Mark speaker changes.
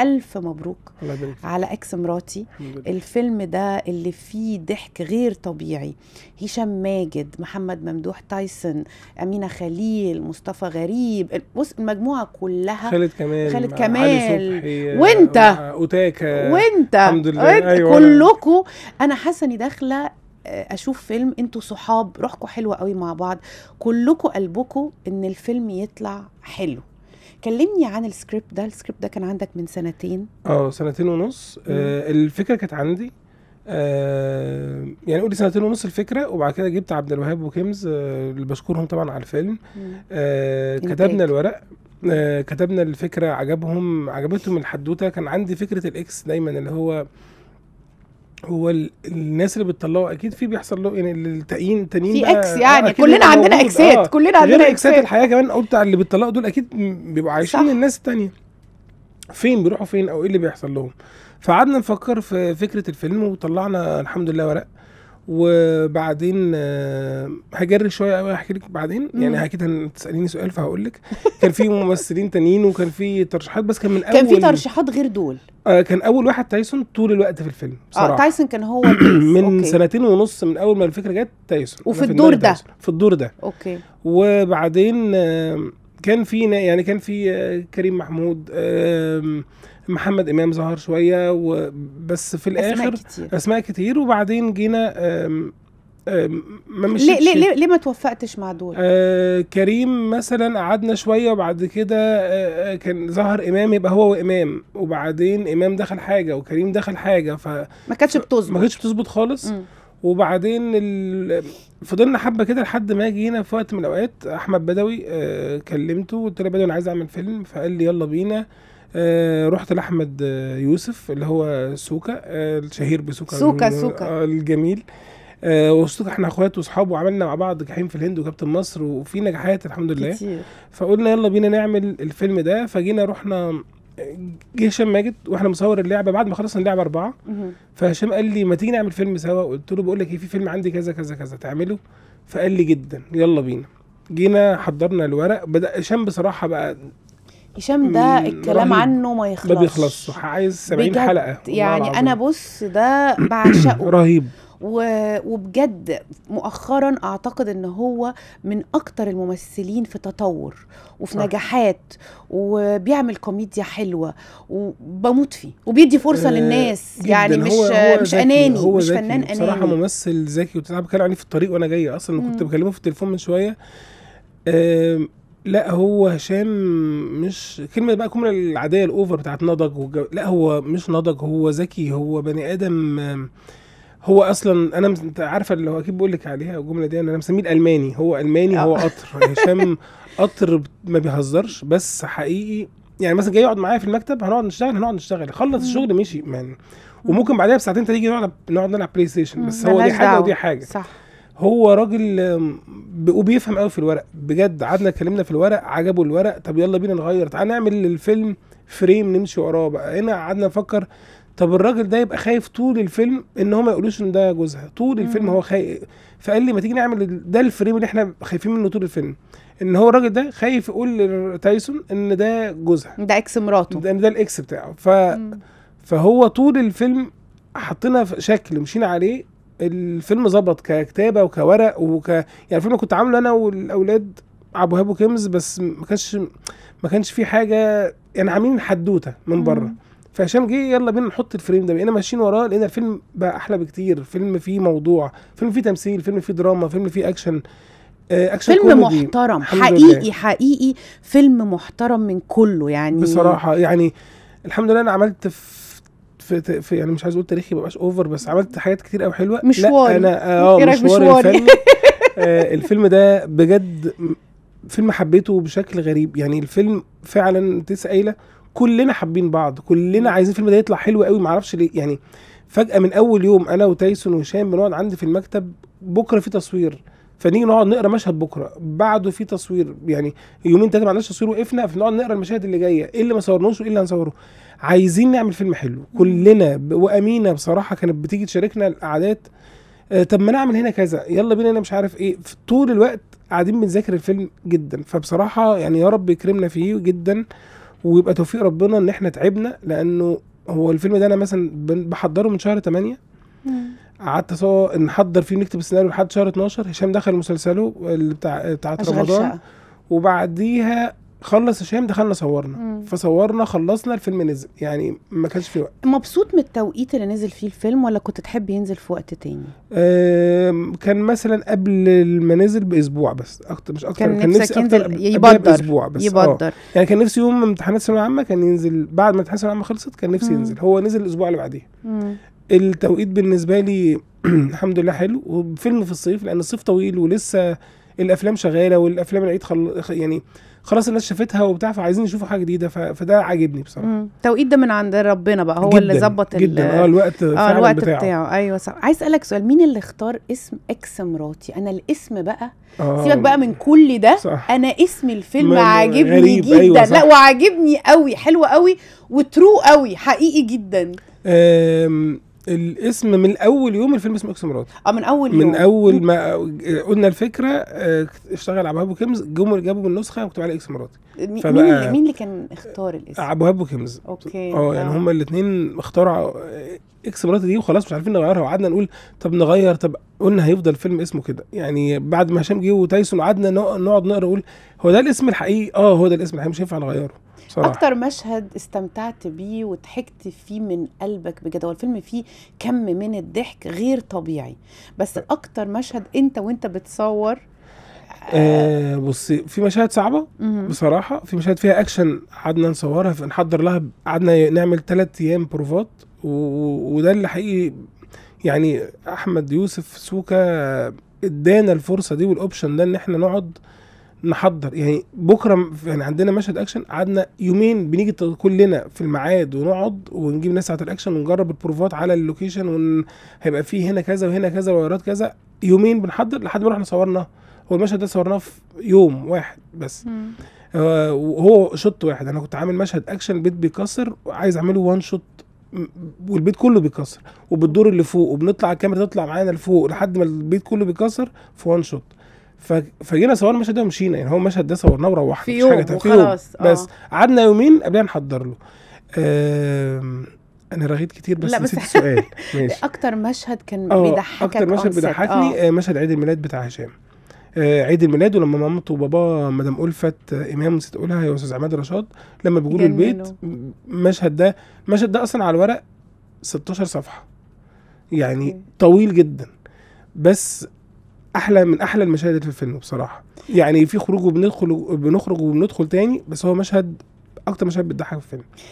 Speaker 1: ألف مبروك الله يبارك على اكس مراتي الفيلم ده اللي فيه ضحك غير طبيعي هشام ماجد محمد ممدوح تايسون أمينة خليل مصطفى غريب بص المجموعة كلها خالد كمال خالد كمال آه، وانت
Speaker 2: اوتاكا وانت الحمد لله وانت أيوة.
Speaker 1: كلكم انا حاسه اني داخله آه، اشوف فيلم انتوا صحاب روحكم حلوه قوي مع بعض كلكم قلبكم ان الفيلم يطلع حلو كلمني عن السكريبت ده السكريبت ده كان عندك من سنتين
Speaker 2: اه سنتين ونص آه الفكره كانت عندي آه يعني قولي سنتين ونص الفكره وبعد كده جبت عبد الوهاب وكيمز آه اللي بشكرهم طبعا على الفيلم آه كتبنا الورق آه كتبنا الفكره عجبهم عجبتهم الحدوته كان عندي فكره الاكس دايما اللي هو آه هو الناس اللي بتطلعوا اكيد في بيحصل له يعني التقييم التانيين في اكس آه، يعني كلنا عندنا اكسات آه. كلنا عندنا اكسات الحياه كمان قلت بتاع اللي بيطلقوا دول اكيد بيبقوا عايشين صح. الناس التانيه فين بيروحوا فين او ايه اللي بيحصل لهم فقعدنا نفكر في فكره الفيلم وطلعنا الحمد لله ورق وبعدين آه، هجري شويه قوي احكي لك بعدين يعني اكيد هتساليني سؤال فهقول لك كان في ممثلين تانيين وكان في ترشيحات بس كان من اول كان في ترشيحات غير دول آه كان اول واحد تايسون طول الوقت في الفيلم آه، بصراحه اه تايسون
Speaker 1: كان هو من أوكي.
Speaker 2: سنتين ونص من اول ما الفكره جت تايسون وفي الدور ده في الدور ده اوكي وبعدين كان في يعني كان في آه، كريم محمود محمد امام ظهر شويه وبس في الاخر اسماء كتير, أسماء كتير وبعدين جينا آه، ما مش ليه ليه ليه
Speaker 1: ما توفقتش مع دول؟
Speaker 2: آه كريم مثلا قعدنا شويه وبعد كده آه،, آه كان ظهر امام يبقى هو وامام وبعدين امام دخل حاجه وكريم دخل حاجه ف ما كانتش بتظبط ما كانتش بتظبط خالص م. وبعدين فضلنا حبه كده لحد ما جه هنا في وقت من الاوقات احمد بدوي آه كلمته قلت له بدوي انا عايز اعمل فيلم فقال لي يلا بينا آه رحت لاحمد آه، يوسف اللي هو سوكا آه الشهير بسوكا سوكا سوكا الجميل آه آه وصدق احنا اخوات واصحاب وعملنا مع بعض جحيم في الهند وكابتن مصر وفي نجاحات الحمد لله كتير. فقلنا يلا بينا نعمل الفيلم ده فجينا رحنا جه هشام ماجد واحنا مصور اللعبه بعد ما خلصنا اللعبه اربعه فهشام قال لي ما تيجي نعمل فيلم سوا قلت له بقول لك ايه في فيلم عندي كذا كذا كذا تعمله فقال لي جدا يلا بينا جينا حضرنا الورق بدا هشام بصراحه بقى
Speaker 1: هشام ده الكلام عنه ما يخلصش ما بيخلصش
Speaker 2: عايز 70 حلقه يعني انا
Speaker 1: بص ده بعشقه رهيب وبجد مؤخرا اعتقد ان هو من اكتر الممثلين في تطور وفي صح. نجاحات وبيعمل كوميديا حلوه وبموت فيه وبيدي فرصه آه، للناس يعني يعني مش هو مش اناني هو مش فنان اناني بصراحه
Speaker 2: ممثل ذكي وتعب بتكلم عليه في الطريق وانا جايه اصلا كنت بكلمه في التليفون من شويه لا هو هشام مش كلمة بقى الجملة العادية الأوفر بتاعت نضج وجو... لا هو مش نضج هو ذكي هو بني آدم آه هو اصلا انا مز... انت عارفه اللي هو اكيد بقول لك عليها الجمله دي انا مسميه الالماني هو الماني هو آه. قطر يعني هشام قطر ما بيهزرش بس حقيقي يعني مثلا جاي يقعد معايا في المكتب هنقعد نشتغل هنقعد نشتغل خلص الشغل مشي يعني من وممكن بعدها بساعتين تيجي نقعد نقعد نلعب بلاي ستيشن بس هو دي حاجه ودي حاجه صح هو راجل وبيفهم قوي في الورق بجد قعدنا اتكلمنا في الورق عجبه الورق طب يلا بينا نغير تعال نعمل الفيلم فريم نمشي وراه بقى هنا قعدنا نفكر طب الراجل ده يبقى خايف طول الفيلم ان هم ما يقولوش ان ده جوزها طول الفيلم هو خايف فقال لي ما تيجي نعمل ده الفريم اللي احنا خايفين منه طول الفيلم ان هو الراجل ده خايف يقول لتايسون ان ده جوزها ده اكس مراته ده, ده الاكس بتاعه ف فهو طول الفيلم حطينا في شكل مشينا عليه الفيلم ظبط ككتابه وكورق وك يعني الفيلم كنت عامله انا والاولاد ابو هاب وكيمز بس ما كانش ما كانش في حاجه يعني عاملين حدوته من بره فهشام جه يلا بينا نحط الفريم ده بقينا ماشيين وراه لقينا الفيلم بقى احلى بكتير فيلم فيه موضوع فيلم فيه تمثيل فيلم فيه دراما فيلم فيه اكشن آه، اكشن فيلم كوميدي. محترم حقيقي حقيقي فيلم محترم من كله يعني بصراحه يعني الحمد لله انا عملت في في, في يعني مش عايز اقول تاريخي مبقاش اوفر بس عملت حاجات كتير قوي حلوه مش لا انا اه إيه مشواري الفني آه الفيلم ده بجد فيلم حبيته بشكل غريب يعني الفيلم فعلا انت قايله كلنا حابين بعض كلنا عايزين الفيلم ده يطلع حلو قوي معرفش ليه يعني فجاه من اول يوم انا وتايسون وهشام بنقعد عندي في المكتب بكره في تصوير فنيجي نقعد نقرا مشهد بكره بعده في تصوير يعني يومين ثلاثه ما عندناش تصوير وقفنا فنقعد نقرا المشاهد اللي جايه ايه اللي ما صورناهوش وايه اللي هنصوره عايزين نعمل فيلم حلو كلنا وامينه بصراحه كانت بتيجي تشاركنا القعدات آه طب ما نعمل هنا كذا يلا بينا هنا مش عارف ايه طول الوقت قاعدين بنذاكر الفيلم جدا فبصراحه يعني يا رب يكرمنا فيه جدا ويبقى توفيق ربنا ان احنا تعبنا لانه هو الفيلم ده انا مثلا بحضره من شهر 8 قعدت نحضر فيه نكتب السيناريو لحد شهر 12 هشام دخل مسلسله اللي بتاع رمضان وبعديها خلص هشام دخلنا صورنا مم. فصورنا خلصنا الفيلم نزل يعني ما كانش في وقت مبسوط من التوقيت اللي نزل فيه الفيلم ولا كنت تحب ينزل في وقت تاني آه كان مثلا قبل ما نزل باسبوع بس اكتر مش اكتر كان, كان نفسي ينزل يبدر باسبوع بس يبدر آه. يعني كان نفسي يوم امتحانات الثانويه العامه كان ينزل بعد ما امتحانات الثانويه العامه خلصت كان نفسي مم. ينزل هو نزل الاسبوع اللي بعديه التوقيت بالنسبه لي الحمد لله حلو وفيلم في الصيف لان الصيف طويل ولسه الافلام شغاله والافلام العيد خل... يعني خلاص الناس شافتها وبتاع فعايزين يشوفوا حاجه جديده فده عاجبني بصراحه
Speaker 1: التوقيت ده من عند ربنا بقى هو جداً اللي ظبط جدا اه الوقت اه الوقت بتاعه, بتاعه. ايوه صح عايز اسالك سؤال مين اللي اختار اسم اكس مراتي انا الاسم بقى آه سيبك بقى من كل ده صح. انا اسم الفيلم عاجبني أيوة جدا أيوة لا وعاجبني قوي حلو قوي وترو قوي حقيقي جدا
Speaker 2: الاسم من اول يوم الفيلم اسمه اكس مرات اه من اول يوم من اول ما قلنا الفكره آه، اشتغل عبد الوهاب كيمز جم جابوا من النسخه مكتوب عليها اكس مراتي مين اللي مين اللي
Speaker 1: كان اختار الاسم عبد الوهاب كيمز اوكي اه يعني آه. هما
Speaker 2: الاثنين اختاروا آه، اكس مراتي دي وخلاص مش عارفين نغيرها وقعدنا نقول طب نغير طب قلنا هيفضل فيلم اسمه كده يعني بعد ما هشام جه وتايسون قعدنا نقعد نقرا نقول هو ده الاسم الحقيقي اه هو ده الاسم الحقيقي مش هينفع نغيره بصراحة. اكتر
Speaker 1: مشهد استمتعت بيه وضحكت فيه من قلبك بجد هو الفيلم فيه كم من الضحك غير طبيعي بس أه. اكتر مشهد انت وانت بتصور آه,
Speaker 2: آه، بصي في مشاهد صعبه بصراحه في مشاهد فيها اكشن قعدنا نصورها فنحضر لها قعدنا نعمل ثلاث ايام بروفات وده اللي حقيقي يعني احمد يوسف سوكا ادانا الفرصه دي والاوبشن ده ان احنا نقعد آه نحضر يعني بكره يعني عندنا مشهد اكشن قعدنا يومين بنيجي كلنا في الميعاد ونقعد ونجيب ناس على الاكشن ونجرب البروفات على اللوكيشن ون... هيبقى فيه هنا كذا وهنا كذا وورات كذا يومين بنحضر لحد ما رحنا صورناه هو المشهد ده صورناه في يوم واحد بس آه وهو شوت واحد انا كنت عامل مشهد اكشن البيت بيكسر وعايز اعمله وان شوت والبيت كله بيكسر وبالدور اللي فوق وبنطلع الكاميرا تطلع معانا لفوق لحد ما البيت كله بيكسر في وان شوت فجينا صورنا المشهد ده ومشينا يعني هو المشهد ده صورناه وروحنا في يوم حاجة تانية. في يوم آه. بس قعدنا يومين قبل نحضر له آه انا رغيت كتير بس, لا بس نسيت السؤال ماشي
Speaker 1: اكتر مشهد كان آه، بيضحكك اكتر مشهد بيضحكني آه. آه
Speaker 2: مشهد عيد الميلاد بتاع هشام آه عيد الميلاد ولما مامته وبابا مدام ألفت آه امام نسيت اقولها يا استاذ عماد رشاد لما بيقول البيت المشهد ده المشهد ده اصلا على الورق 16 صفحه يعني طويل جدا بس احلى من احلى المشاهد في الفيلم بصراحه يعني في خروج وبندخل وبنخرج وبندخل تاني بس هو مشهد اكتر مشهد بتضحك في الفيلم